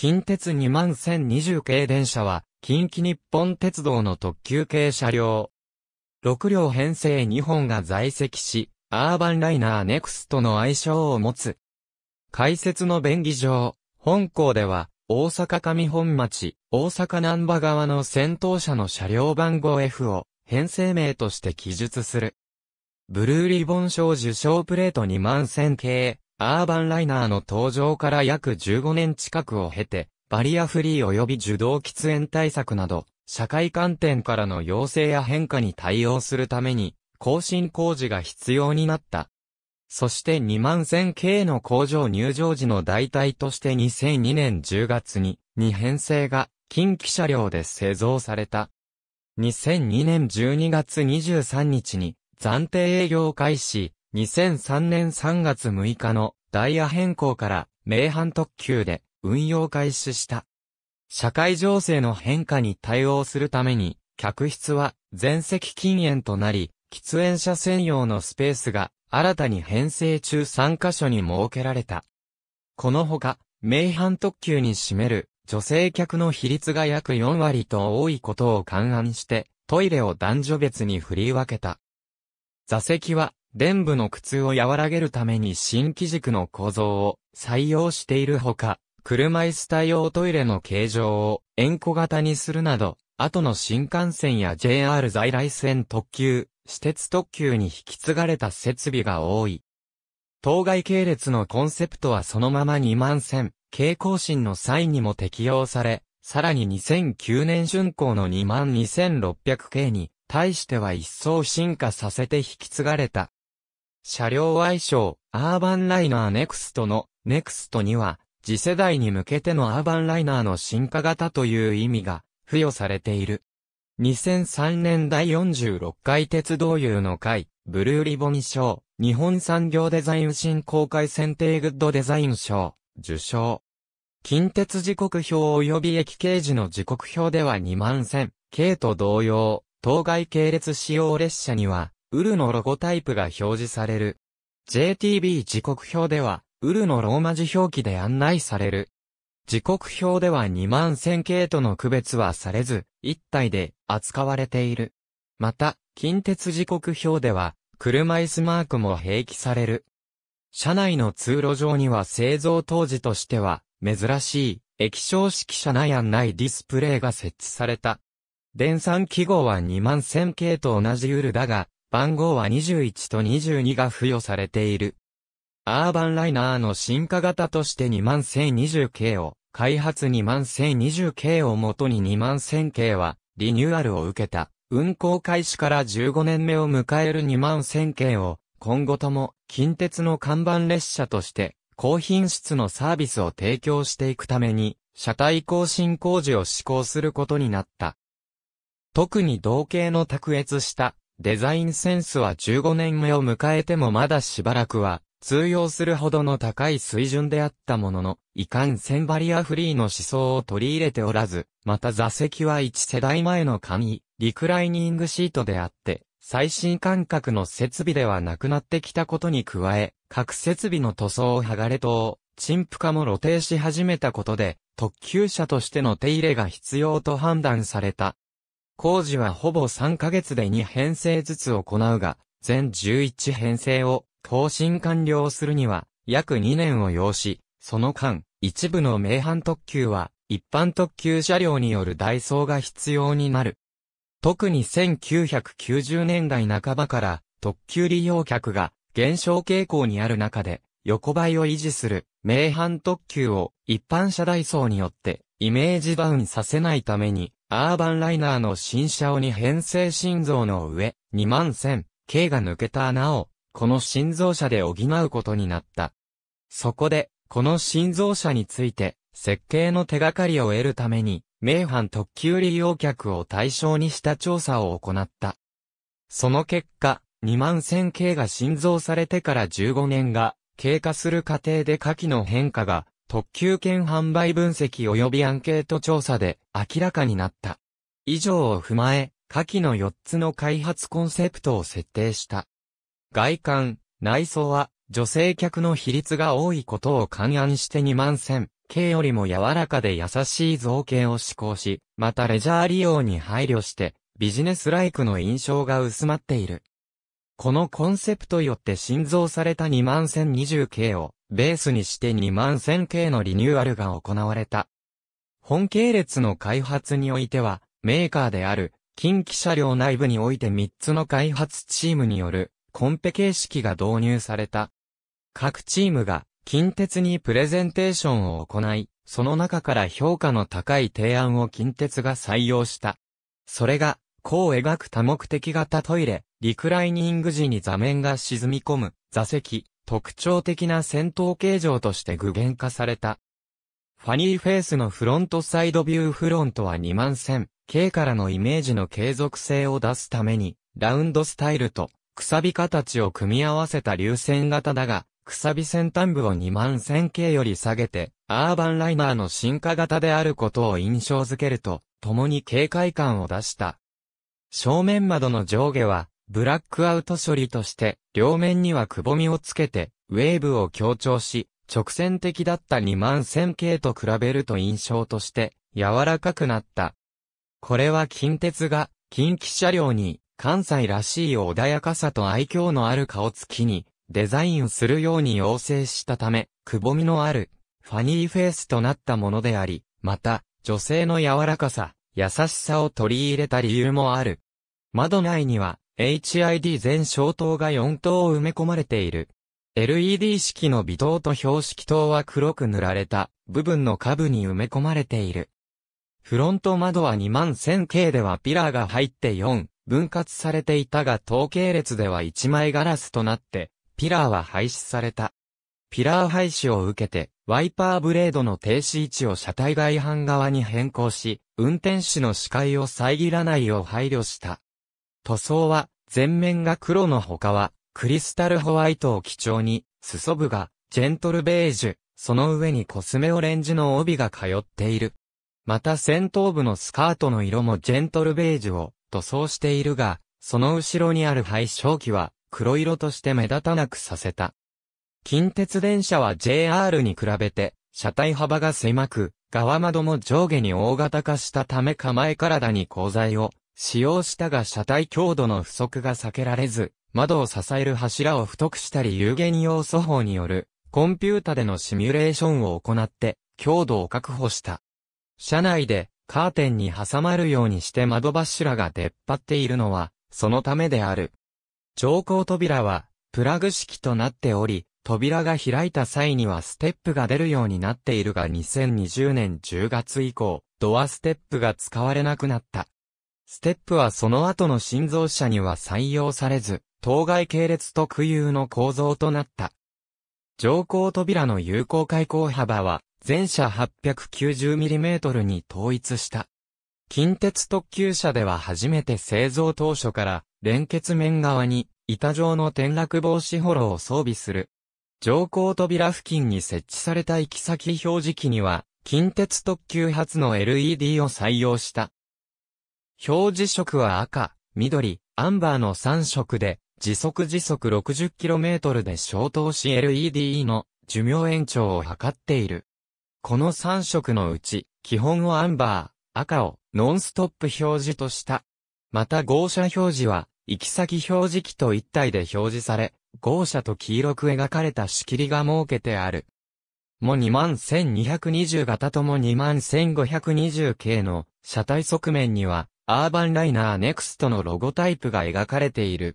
近鉄2万1020系電車は、近畿日本鉄道の特急系車両。6両編成2本が在籍し、アーバンライナーネクストの愛称を持つ。解説の便宜上、本校では、大阪上本町、大阪南波側の先頭車の車両番号 F を編成名として記述する。ブルーリボン賞受賞プレート2万1000系、アーバンライナーの登場から約15年近くを経て、バリアフリー及び受動喫煙対策など、社会観点からの要請や変化に対応するために、更新工事が必要になった。そして2万1000系の工場入場時の代替として2002年10月に、2編成が近畿車両で製造された。2002年12月23日に暫定営業開始、2003年3月6日のダイヤ変更から名阪特急で運用開始した。社会情勢の変化に対応するために、客室は全席禁煙となり、喫煙者専用のスペースが新たに編成中3カ所に設けられた。このほか、名阪特急に占める女性客の比率が約4割と多いことを勘案して、トイレを男女別に振り分けた。座席は伝部の苦痛を和らげるために新機軸の構造を採用しているほか、車椅子対応トイレの形状を円弧型にするなど、後の新幹線や JR 在来線特急、私鉄特急に引き継がれた設備が多い。当該系列のコンセプトはそのまま2万線、傾向進の際にも適用され、さらに2009年春行の2万2600系に、対しては一層進化させて引き継がれた。車両愛称、アーバンライナーネクストの、ネクストには、次世代に向けてのアーバンライナーの進化型という意味が付与されている。2003年第46回鉄道友の会、ブルーリボン賞、日本産業デザイン新公開選定グッドデザイン賞、受賞。近鉄時刻表及び駅刑事の時刻表では2万1000、系と同様、当該系列使用列車には、ウルのロゴタイプが表示される。JTB 時刻表では、ウルのローマ字表記で案内される。時刻表では2万1000系との区別はされず、1体で扱われている。また、近鉄時刻表では、車椅子マークも併記される。車内の通路上には製造当時としては、珍しい、液晶式車内案内ディスプレイが設置された。電算記号は2万1000系と同じウルだが、番号は21と22が付与されている。アーバンライナーの進化型として2万1020 k を、開発2万1020 k をもとに2万1000 k は、リニューアルを受けた。運行開始から15年目を迎える2万1000を、今後とも、近鉄の看板列車として、高品質のサービスを提供していくために、車体更新工事を施行することになった。特に同型の卓越したデザインセンスは15年目を迎えてもまだしばらくは、通用するほどの高い水準であったものの、いかんせんバリアフリーの思想を取り入れておらず、また座席は1世代前の紙、リクライニングシートであって、最新感覚の設備ではなくなってきたことに加え、各設備の塗装を剥がれ等、陳腐化も露呈し始めたことで、特急車としての手入れが必要と判断された工事はほぼ3ヶ月で2編成ずつ行うが、全11編成を更新完了するには約2年を要し、その間、一部の名阪特急は一般特急車両による代ーが必要になる。特に1990年代半ばから特急利用客が減少傾向にある中で、横ばいを維持する名阪特急を一般車代ーによってイメージダウンさせないためにアーバンライナーの新車をに編成心臓の上、2万1000、K が抜けた穴を、この心臓車で補うことになった。そこで、この心臓車について、設計の手がかりを得るために、名阪特急利用客を対象にした調査を行った。その結果、2万1000系が心臓されてから15年が経過する過程で下記の変化が特急券販売分析及びアンケート調査で明らかになった。以上を踏まえ、下記の4つの開発コンセプトを設定した。外観、内装は女性客の比率が多いことを勘案して2万1000。よりも柔らかで優しい造形を施行し、またレジャー利用に配慮して、ビジネスライクの印象が薄まっている。このコンセプトよって新造された2万1020系を、ベースにして2万1000系のリニューアルが行われた。本系列の開発においては、メーカーである、近畿車両内部において3つの開発チームによる、コンペ形式が導入された。各チームが、近鉄にプレゼンテーションを行い、その中から評価の高い提案を近鉄が採用した。それが、弧を描く多目的型トイレ、リクライニング時に座面が沈み込む、座席、特徴的な戦闘形状として具現化された。ファニーフェイスのフロントサイドビューフロントは2万 1000K からのイメージの継続性を出すために、ラウンドスタイルと、くさび形を組み合わせた流線型だが、くさび先端部を2万 1000K より下げて、アーバンライナーの進化型であることを印象づけると、共に警戒感を出した。正面窓の上下は、ブラックアウト処理として、両面にはくぼみをつけて、ウェーブを強調し、直線的だった2万1000系と比べると印象として、柔らかくなった。これは近鉄が、近畿車両に、関西らしい穏やかさと愛嬌のある顔つきに、デザインするように要請したため、くぼみのある、ファニーフェイスとなったものであり、また、女性の柔らかさ、優しさを取り入れた理由もある。窓内には、HID 全小灯が4灯埋め込まれている。LED 式の微灯と標識灯は黒く塗られた部分の下部に埋め込まれている。フロント窓は2万 1000K ではピラーが入って4分割されていたが統計列では1枚ガラスとなってピラーは廃止された。ピラー廃止を受けて、ワイパーブレードの停止位置を車体外反側に変更し、運転手の視界を遮らないよう配慮した。塗装は、全面が黒の他は、クリスタルホワイトを基調に、裾部が、ジェントルベージュ、その上にコスメオレンジの帯が通っている。また先頭部のスカートの色もジェントルベージュを塗装しているが、その後ろにある廃焼機は黒色として目立たなくさせた。近鉄電車は JR に比べて車体幅が狭く、側窓も上下に大型化したため構え体に鋼材を使用したが車体強度の不足が避けられず、窓を支える柱を太くしたり有限要素法による、コンピュータでのシミュレーションを行って、強度を確保した。車内で、カーテンに挟まるようにして窓柱が出っ張っているのは、そのためである。乗降扉は、プラグ式となっており、扉が開いた際にはステップが出るようになっているが2020年10月以降、ドアステップが使われなくなった。ステップはその後の新造車には採用されず、当該系列特有の構造となった。乗降扉の有効開口幅は、全車 890mm に統一した。近鉄特急車では初めて製造当初から、連結面側に、板状の転落防止ホロを装備する。乗降扉付近に設置された行き先表示器には、近鉄特急発の LED を採用した。表示色は赤、緑、アンバーの3色で、時速時速 60km で消灯し LED の寿命延長を図っている。この3色のうち、基本をアンバー、赤をノンストップ表示とした。また合車表示は、行き先表示器と一体で表示され、合車と黄色く描かれた仕切りが設けてある。も21220型とも21520系の車体側面には、アーバンライナーネクストのロゴタイプが描かれている。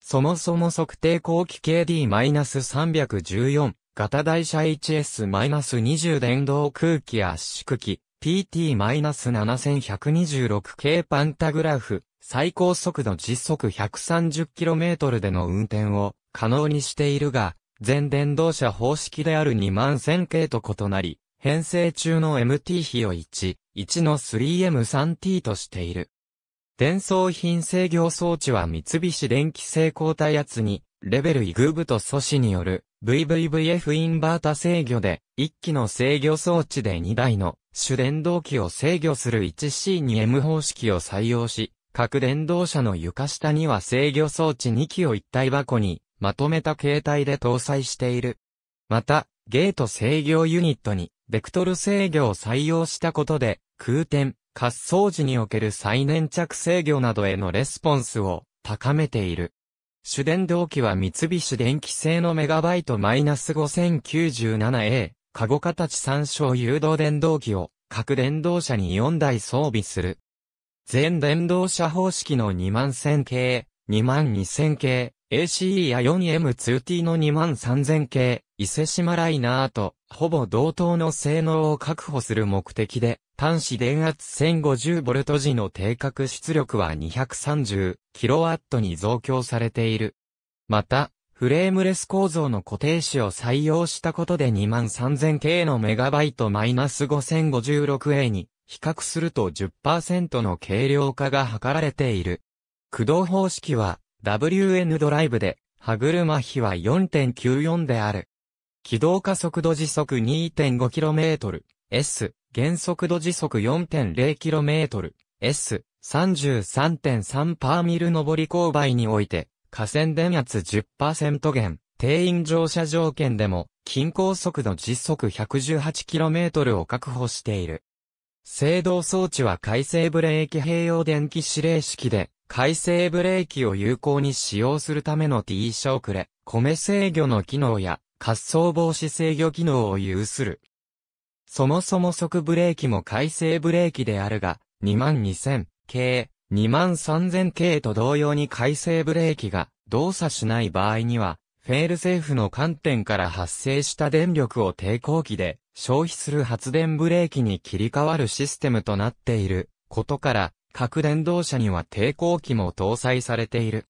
そもそも測定後期 KD-314 型台車 HS-20 電動空気圧縮機 PT-7126 系パンタグラフ最高速度実速 130km での運転を可能にしているが、全電動車方式である2万1000系と異なり、編成中の MT 比を1、1の 3M3T としている。伝送品制御装置は三菱電機製鋼。体圧に、レベルイグーブと素子による VVVF インバータ制御で、1機の制御装置で2台の主電動機を制御する 1C2M 方式を採用し、各電動車の床下には制御装置2機を一体箱にまとめた形態で搭載している。また、ゲート制御ユニットにベクトル制御を採用したことで、空転、滑走時における再粘着制御などへのレスポンスを高めている。主電動機は三菱電機製のメガバイト -5097A、カゴ形参照誘導電動機を各電動車に4台装備する。全電動車方式の2万1000系、2万2000系、ACE や 4M2T の2万3000系、伊勢島ライナーとほぼ同等の性能を確保する目的で、端子電圧 1050V 時の定格出力は 230kW に増強されている。また、フレームレス構造の固定子を採用したことで 23000K の MB-5056A に比較すると10%の軽量化が図られている。駆動方式は WN ドライブで歯車比は4.94である。軌道加速度時速 2.5km、S、減速度時速 4.0km、S、33.3パーミル上り勾配において、河川電圧10%減、定員乗車条件でも、均衡速度時速 118km を確保している。制動装置は回生ブレーキ併用電気指令式で、回生ブレーキを有効に使用するための T ショークレ、米制御の機能や、滑走防止制御機能を有する。そもそも速ブレーキも回生ブレーキであるが、22000系、23000系と同様に回生ブレーキが動作しない場合には、フェールセーフの観点から発生した電力を抵抗器で消費する発電ブレーキに切り替わるシステムとなっていることから、各電動車には抵抗器も搭載されている。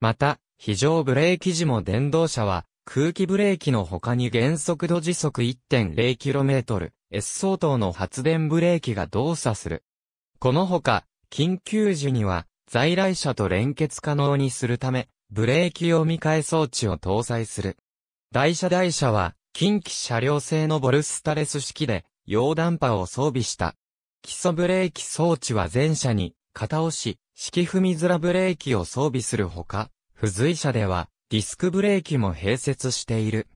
また、非常ブレーキ時も電動車は空気ブレーキの他に原速度時速 1.0km、S 相当の発電ブレーキが動作する。このほか、緊急時には、在来車と連結可能にするため、ブレーキ読み替え装置を搭載する。台車台車は、近畿車両製のボルスタレス式で、溶断波を装備した。基礎ブレーキ装置は全車に、片押し、式踏み面らブレーキを装備するほか、付随車では、ディスクブレーキも併設している。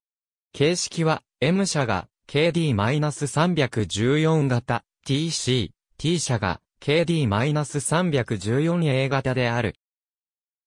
形式は M 社が KD-314 型 TC、T 社が KD-314A 型である。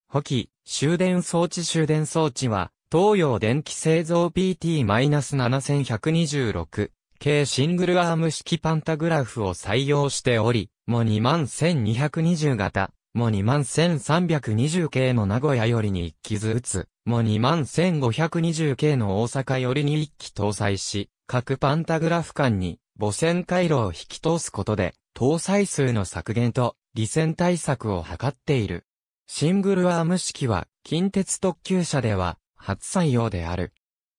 補機、終電装置終電装置は、東洋電気製造 PT-7126 系シングルアーム式パンタグラフを採用しており、も21220型、も21320系の名古屋よりに一気ずつ、も2万 1520K の大阪寄りに一機搭載し、各パンタグラフ間に母線回路を引き通すことで、搭載数の削減と離線対策を図っている。シングルアーム式は近鉄特急車では初採用である。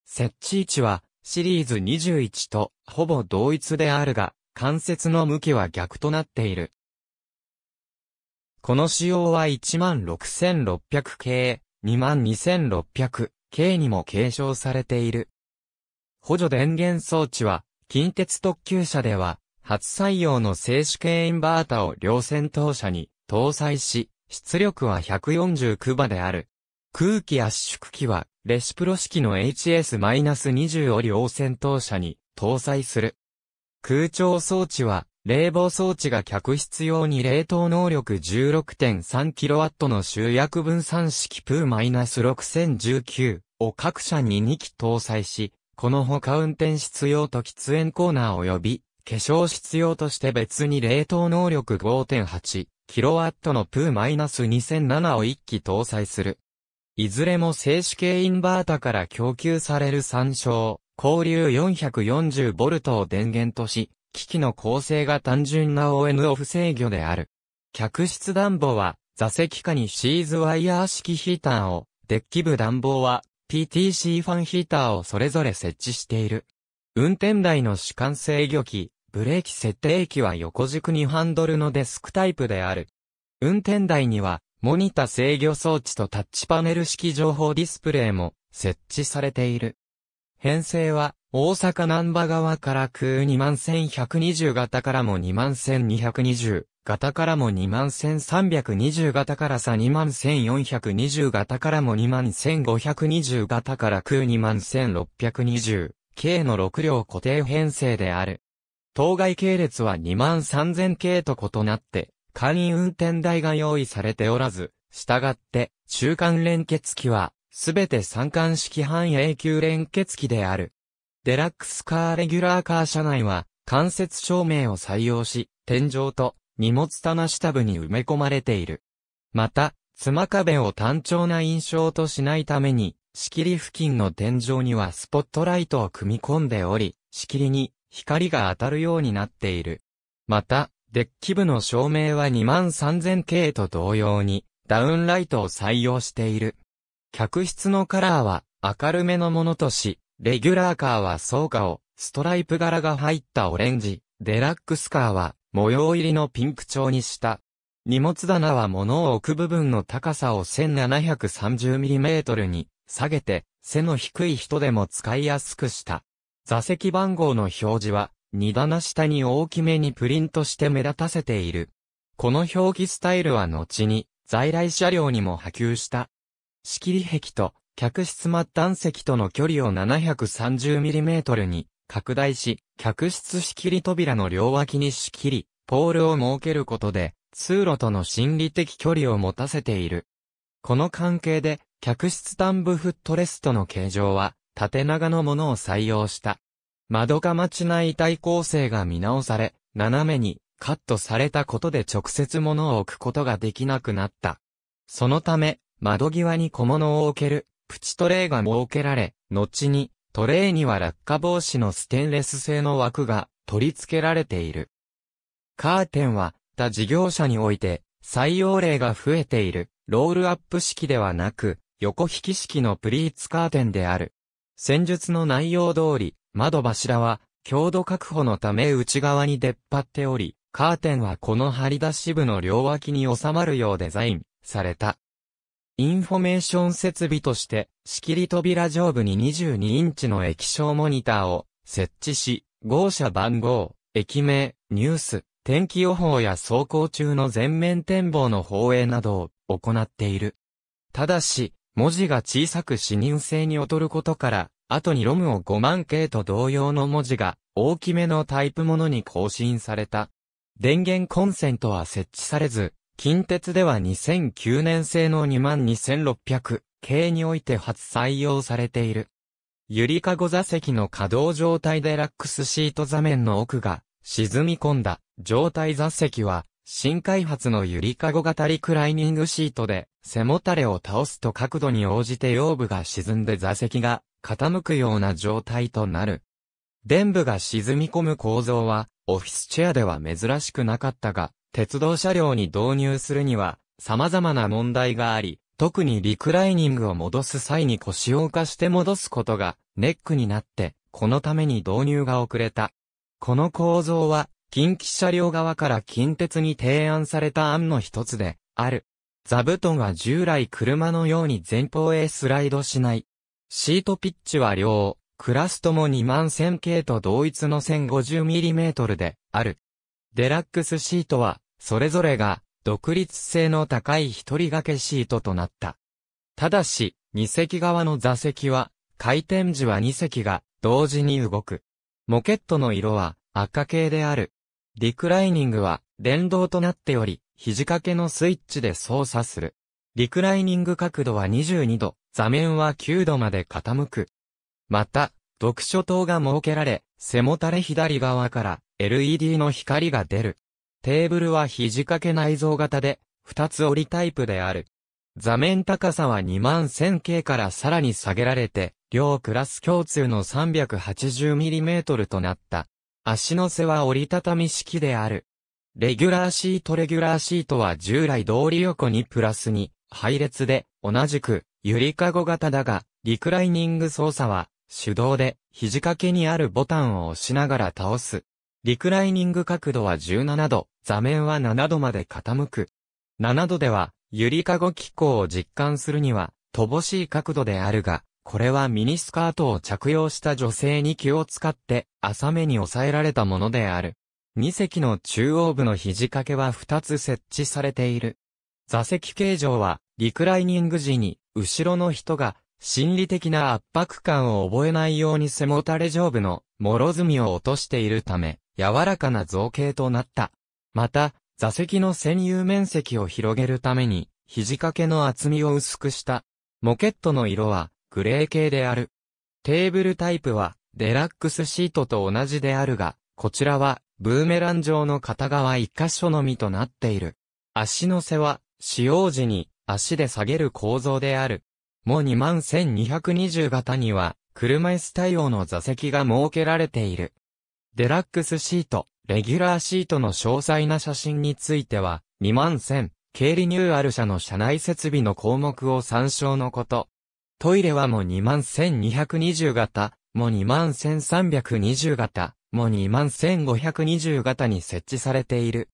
設置位置はシリーズ21とほぼ同一であるが、関節の向きは逆となっている。この仕様は 16600K 22600K にも継承されている。補助電源装置は、近鉄特急車では、初採用の静止系インバータを両先頭車に搭載し、出力は149馬である。空気圧縮機は、レシプロ式の HS-20 を両先頭車に搭載する。空調装置は、冷房装置が客室用に冷凍能力 16.3kW の集約分散式プー -6019 を各社に2機搭載し、このほか運転室用と喫煙コーナー及び、化粧室用として別に冷凍能力 5.8kW のプー -2007 を1機搭載する。いずれも静止系インバータから供給される参照、交流 440V を電源とし、機器の構成が単純な ON オフ制御である。客室暖房は、座席下にシーズワイヤー式ヒーターを、デッキ部暖房は、PTC ファンヒーターをそれぞれ設置している。運転台の主管制御機、ブレーキ設定機は横軸にハンドルのデスクタイプである。運転台には、モニタ制御装置とタッチパネル式情報ディスプレイも設置されている。編成は大阪南波側から空21120型からも21220型からも21320型からさ21420型からも21520型から空21620系の6両固定編成である。当該系列は23000系と異なって、簡易運転台が用意されておらず、従って、中間連結機は、すべて三冠式半永久連結機である。デラックスカーレギュラーカー車内は、間接照明を採用し、天井と荷物棚下部に埋め込まれている。また、妻壁を単調な印象としないために、仕切り付近の天井にはスポットライトを組み込んでおり、仕切りに光が当たるようになっている。また、デッキ部の照明は2 3 0 0 0系と同様に、ダウンライトを採用している。客室のカラーは明るめのものとし、レギュラーカーは草を、ストライプ柄が入ったオレンジ、デラックスカーは模様入りのピンク調にした。荷物棚は物を置く部分の高さを 1730mm に下げて、背の低い人でも使いやすくした。座席番号の表示は、荷棚下に大きめにプリントして目立たせている。この表記スタイルは後に、在来車両にも波及した。仕切り壁と客室末端席との距離を 730mm に拡大し、客室仕切り扉の両脇に仕切り、ポールを設けることで、通路との心理的距離を持たせている。この関係で、客室端部フットレストの形状は、縦長のものを採用した。窓か町内体構成が見直され、斜めにカットされたことで直接物を置くことができなくなった。そのため、窓際に小物を置けるプチトレイが設けられ、後にトレイには落下防止のステンレス製の枠が取り付けられている。カーテンは、他事業者において採用例が増えているロールアップ式ではなく、横引き式のプリーツカーテンである。戦術の内容通り、窓柱は強度確保のため内側に出っ張っており、カーテンはこの張り出し部の両脇に収まるようデザインされた。インフォメーション設備として、仕切り扉上部に22インチの液晶モニターを設置し、号車番号、駅名、ニュース、天気予報や走行中の全面展望の放映などを行っている。ただし、文字が小さく視認性に劣ることから、後にロムを5万系と同様の文字が大きめのタイプものに更新された。電源コンセントは設置されず、近鉄では2009年製の22600系において初採用されている。ゆりかご座席の稼働状態でラックスシート座面の奥が沈み込んだ状態座席は新開発のゆりかご型リクライニングシートで背もたれを倒すと角度に応じて腰部が沈んで座席が傾くような状態となる。電部が沈み込む構造はオフィスチェアでは珍しくなかったが鉄道車両に導入するには、様々な問題があり、特にリクライニングを戻す際に腰を浮かして戻すことがネックになって、このために導入が遅れた。この構造は、近畿車両側から近鉄に提案された案の一つで、ある。座布団は従来車のように前方へスライドしない。シートピッチは両、クラスとも2万1000系と同一の 1050mm で、ある。デラックスシートは、それぞれが独立性の高い一人掛けシートとなった。ただし、二席側の座席は、回転時は二席が同時に動く。モケットの色は赤系である。リクライニングは電動となっており、肘掛けのスイッチで操作する。リクライニング角度は22度、座面は9度まで傾く。また、読書灯が設けられ、背もたれ左側から LED の光が出る。テーブルは肘掛け内蔵型で、二つ折りタイプである。座面高さは2万 1000K からさらに下げられて、両クラス共通の 380mm となった。足の背は折りたたみ式である。レギュラーシートレギュラーシートは従来通り横にプラスに配列で、同じく、ゆりかご型だが、リクライニング操作は、手動で、肘掛けにあるボタンを押しながら倒す。リクライニング角度は17度、座面は7度まで傾く。7度では、ゆりかご気候を実感するには、乏しい角度であるが、これはミニスカートを着用した女性に気を使って、浅めに抑えられたものである。2席の中央部の肘掛けは2つ設置されている。座席形状は、リクライニング時に、後ろの人が、心理的な圧迫感を覚えないように背もたれ上部の、もろ積みを落としているため、柔らかな造形となった。また、座席の占有面積を広げるために、肘掛けの厚みを薄くした。モケットの色は、グレー系である。テーブルタイプは、デラックスシートと同じであるが、こちらは、ブーメラン状の片側一箇所のみとなっている。足の背は、使用時に足で下げる構造である。もう21220型には、車椅子対応の座席が設けられている。デラックスシート。レギュラーシートの詳細な写真については、2万1000、軽リニューアル社の社内設備の項目を参照のこと。トイレはも2万1220型、も2万1320型、も2万1520型に設置されている。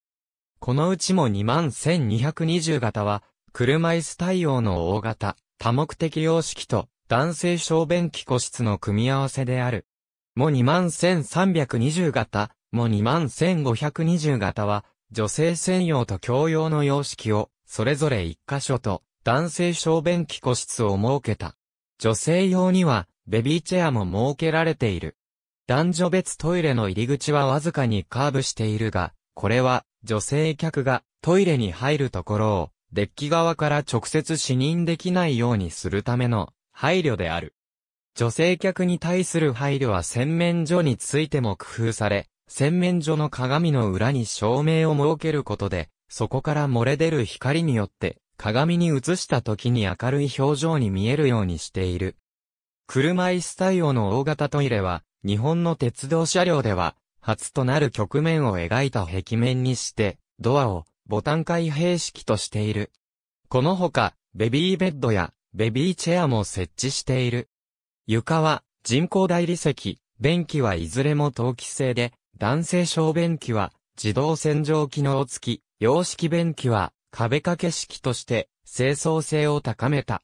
このうちも2万1220型は、車椅子対応の大型、多目的様式と男性小便器個室の組み合わせである。も2万1320型、も21520型は、女性専用と共用の様式を、それぞれ1箇所と、男性小便器個室を設けた。女性用には、ベビーチェアも設けられている。男女別トイレの入り口はわずかにカーブしているが、これは、女性客がトイレに入るところを、デッキ側から直接視認できないようにするための配慮である。女性客に対する配慮は洗面所についても工夫され、洗面所の鏡の裏に照明を設けることで、そこから漏れ出る光によって、鏡に映した時に明るい表情に見えるようにしている。車椅子対応の大型トイレは、日本の鉄道車両では、初となる局面を描いた壁面にして、ドアをボタン開閉式としている。このほか、ベビーベッドやベビーチェアも設置している。床は人工大理石、便器はいずれも陶器製で、男性小便器は自動洗浄機能付き、洋式便器は壁掛け式として清掃性を高めた。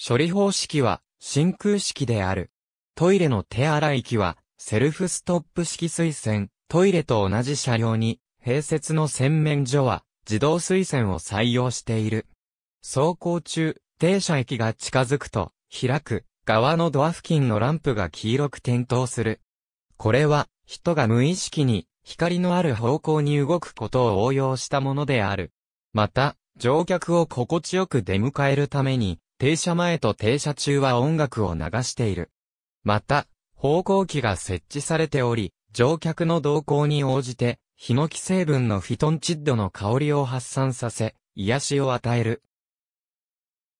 処理方式は真空式である。トイレの手洗い機はセルフストップ式水洗、トイレと同じ車両に併設の洗面所は自動水洗を採用している。走行中、停車駅が近づくと開く側のドア付近のランプが黄色く点灯する。これは、人が無意識に、光のある方向に動くことを応用したものである。また、乗客を心地よく出迎えるために、停車前と停車中は音楽を流している。また、方向機が設置されており、乗客の動向に応じて、ヒノキ成分のフィトンチッドの香りを発散させ、癒しを与える。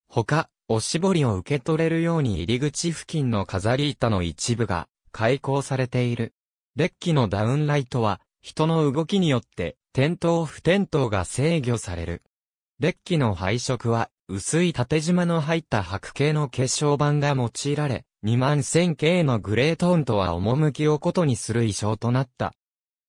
他、おしぼりを受け取れるように入り口付近の飾り板の一部が開講されている。デッキのダウンライトは、人の動きによって、点灯不点灯が制御される。デッキの配色は、薄い縦縞の入った白系の結晶板が用いられ、2万1 0 0 0系のグレートーンとは趣を異にする衣装となった。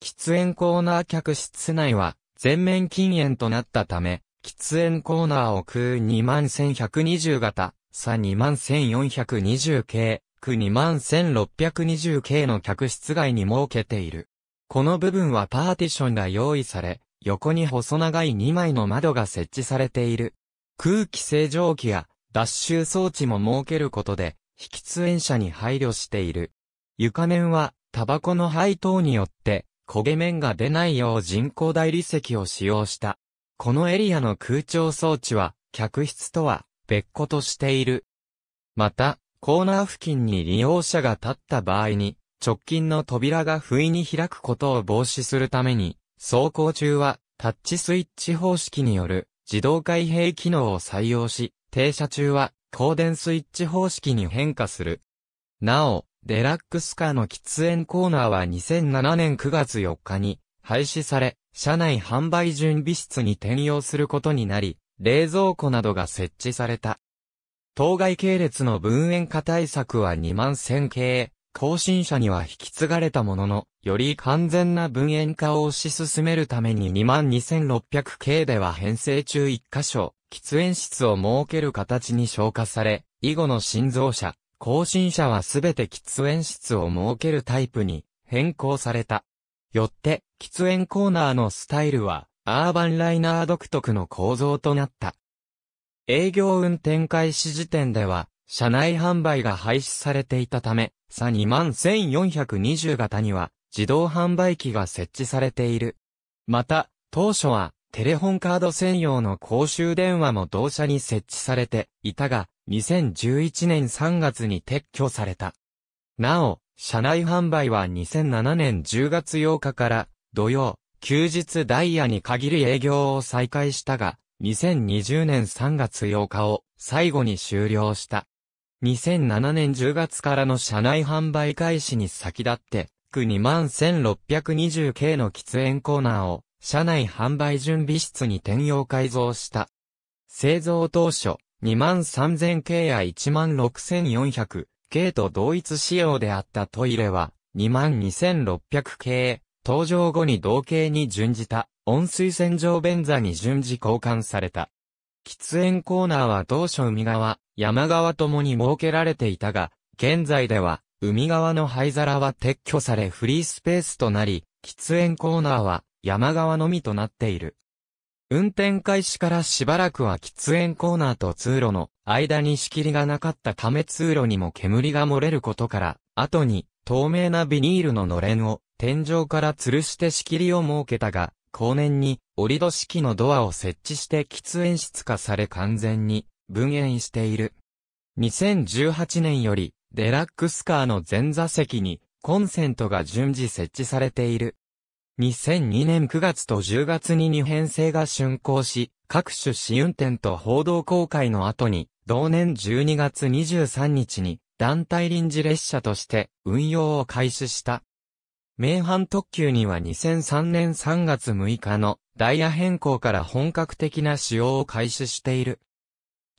喫煙コーナー客室内は、全面禁煙となったため、喫煙コーナーを食う2万1120型、さ2万1420系、区21620系の客室外に設けている。この部分はパーティションが用意され、横に細長い2枚の窓が設置されている。空気清浄機や脱臭装置も設けることで、引き喫煙者に配慮している。床面は、タバコの配当によって、焦げ面が出ないよう人工大理石を使用した。このエリアの空調装置は、客室とは別個としている。また、コーナー付近に利用者が立った場合に、直近の扉が不意に開くことを防止するために、走行中はタッチスイッチ方式による自動開閉機能を採用し、停車中は光電スイッチ方式に変化する。なお、デラックスカーの喫煙コーナーは2007年9月4日に廃止され、車内販売準備室に転用することになり、冷蔵庫などが設置された。当該系列の分煙化対策は2万1000系、更新者には引き継がれたものの、より完全な分煙化を推し進めるために22600系では編成中1箇所、喫煙室を設ける形に消化され、以後の新造者、更新者はすべて喫煙室を設けるタイプに変更された。よって、喫煙コーナーのスタイルは、アーバンライナー独特の構造となった。営業運転開始時点では、車内販売が廃止されていたため、さ21420型には自動販売機が設置されている。また、当初はテレホンカード専用の公衆電話も同社に設置されていたが、2011年3月に撤去された。なお、車内販売は2007年10月8日から土曜、休日ダイヤに限り営業を再開したが、2020年3月8日を最後に終了した。2007年10月からの社内販売開始に先立って、区21620系の喫煙コーナーを、社内販売準備室に転用改造した。製造当初、23000系や16400系と同一仕様であったトイレは、22600系、登場後に同系に準じた温水洗浄便座に順次交換された。喫煙コーナーは当初海側、山側ともに設けられていたが、現在では、海側の灰皿は撤去されフリースペースとなり、喫煙コーナーは山側のみとなっている。運転開始からしばらくは喫煙コーナーと通路の間に仕切りがなかったため通路にも煙が漏れることから、後に透明なビニールののれんを天井から吊るして仕切りを設けたが、後年に折戸式のドアを設置して喫煙室化され完全に分煙している。2018年よりデラックスカーの前座席にコンセントが順次設置されている。2002年9月と10月に2編成が竣工し、各種試運転と報道公開の後に、同年12月23日に団体臨時列車として運用を開始した。名阪特急には2003年3月6日のダイヤ変更から本格的な使用を開始している。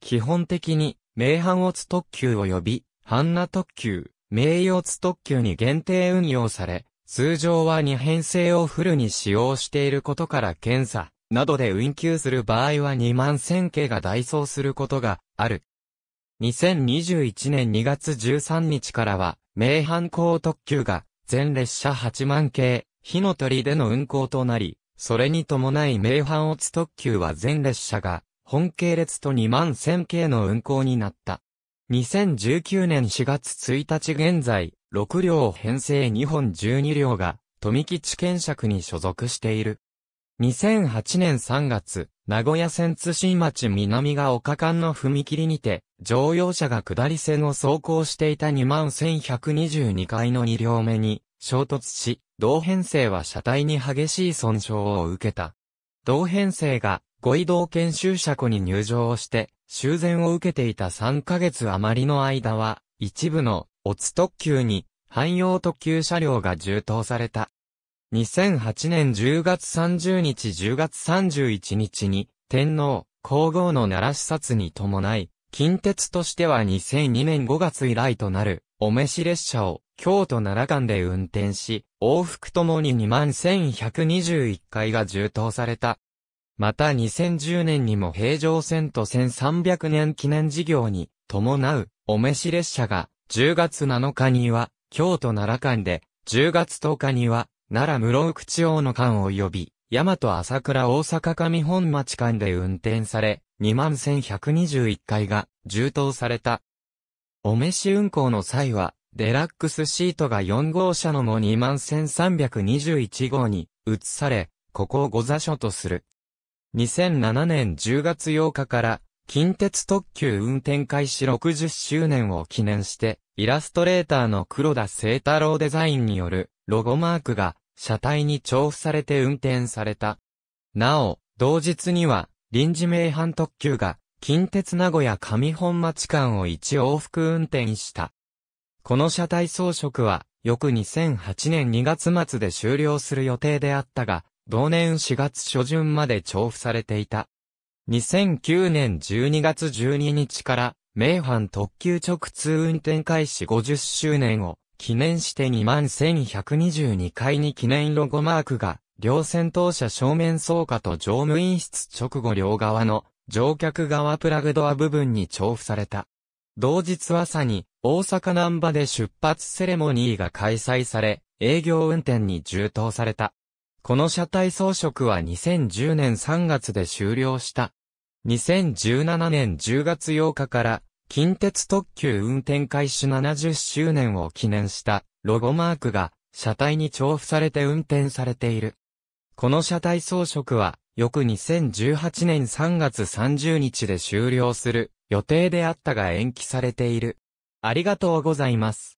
基本的に、名阪オツ特急及び、阪那特急、名誉ツ特急に限定運用され、通常は二編成をフルに使用していることから検査などで運休する場合は2万1000系が代走することがある。2021年2月13日からは、名阪高特急が全列車8万系、火の鳥での運行となり、それに伴い名阪乙特急は全列車が、本系列と2万1000系の運行になった。2019年4月1日現在、6両編成2本12両が、富吉検釈に所属している。2008年3月、名古屋線津新町南が丘間の踏切にて、乗用車が下り線を走行していた21122階の2両目に衝突し、同編成は車体に激しい損傷を受けた。同編成が五移動研修車庫に入場をして、修繕を受けていた3ヶ月余りの間は、一部の、オツ特急に、汎用特急車両が充当された。2008年10月30日10月31日に、天皇、皇后の奈良視察に伴い、近鉄としては2002年5月以来となる、お召し列車を、京都奈良間で運転し、往復ともに21,121回が充当された。また2010年にも平常線と1300年記念事業に伴うお召し列車が10月7日には京都奈良間で10月10日には奈良室口王の間を及び、大和朝倉大阪上本町間で運転され、21121回が充当された。お召し運行の際は、デラックスシートが4号車のも21321号に移され、ここを御座所とする。2007年10月8日から、近鉄特急運転開始60周年を記念して、イラストレーターの黒田聖太郎デザインによるロゴマークが車体に調布されて運転された。なお、同日には臨時名阪特急が近鉄名古屋上本町間を一往復運転した。この車体装飾は、翌2008年2月末で終了する予定であったが、同年4月初旬まで調布されていた。2009年12月12日から、名阪特急直通運転開始50周年を記念して2万1122階に記念ロゴマークが、両先頭車正面倉庫と乗務員室直後両側の乗客側プラグドア部分に調布された。同日朝に大阪南波で出発セレモニーが開催され、営業運転に充当された。この車体装飾は2010年3月で終了した。2017年10月8日から近鉄特急運転開始70周年を記念したロゴマークが車体に調布されて運転されている。この車体装飾は翌2018年3月30日で終了する予定であったが延期されている。ありがとうございます。